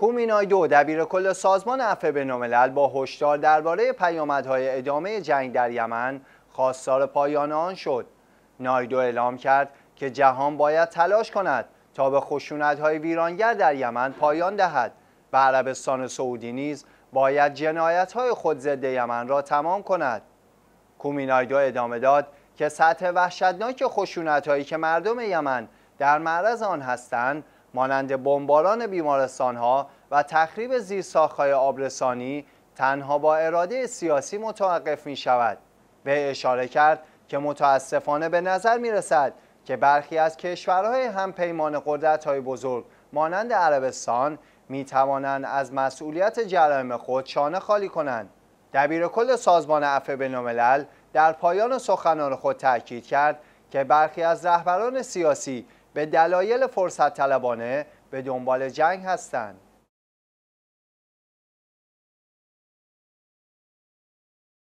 کومینایدو دبیر کل سازمان عفو بین با هشدار درباره پیامدهای ادامه جنگ در یمن خواستار پایان آن شد نایدو اعلام کرد که جهان باید تلاش کند تا به خشونت‌های ویرانگر در یمن پایان دهد و عربستان سعودی نیز باید های خود ضد یمن را تمام کند کومینایدو ادامه داد که سطح وحشتناک خشونت‌هایی که مردم یمن در معرض آن هستند مانند بمباران ها و تخریب زیرساختهای آبرسانی تنها با اراده سیاسی متوقف می شود به اشاره کرد که متاسفانه به نظر می رسد که برخی از کشورهای همپیمان قدرت های بزرگ مانند عربستان می توانند از مسئولیت جرائم خود شانه خالی کنند دبیر کل سازمان عفو بینالملل در پایان سخنان خود تاکید کرد که برخی از رهبران سیاسی به دلایل فرصت طلبانه به دنبال جنگ هستند.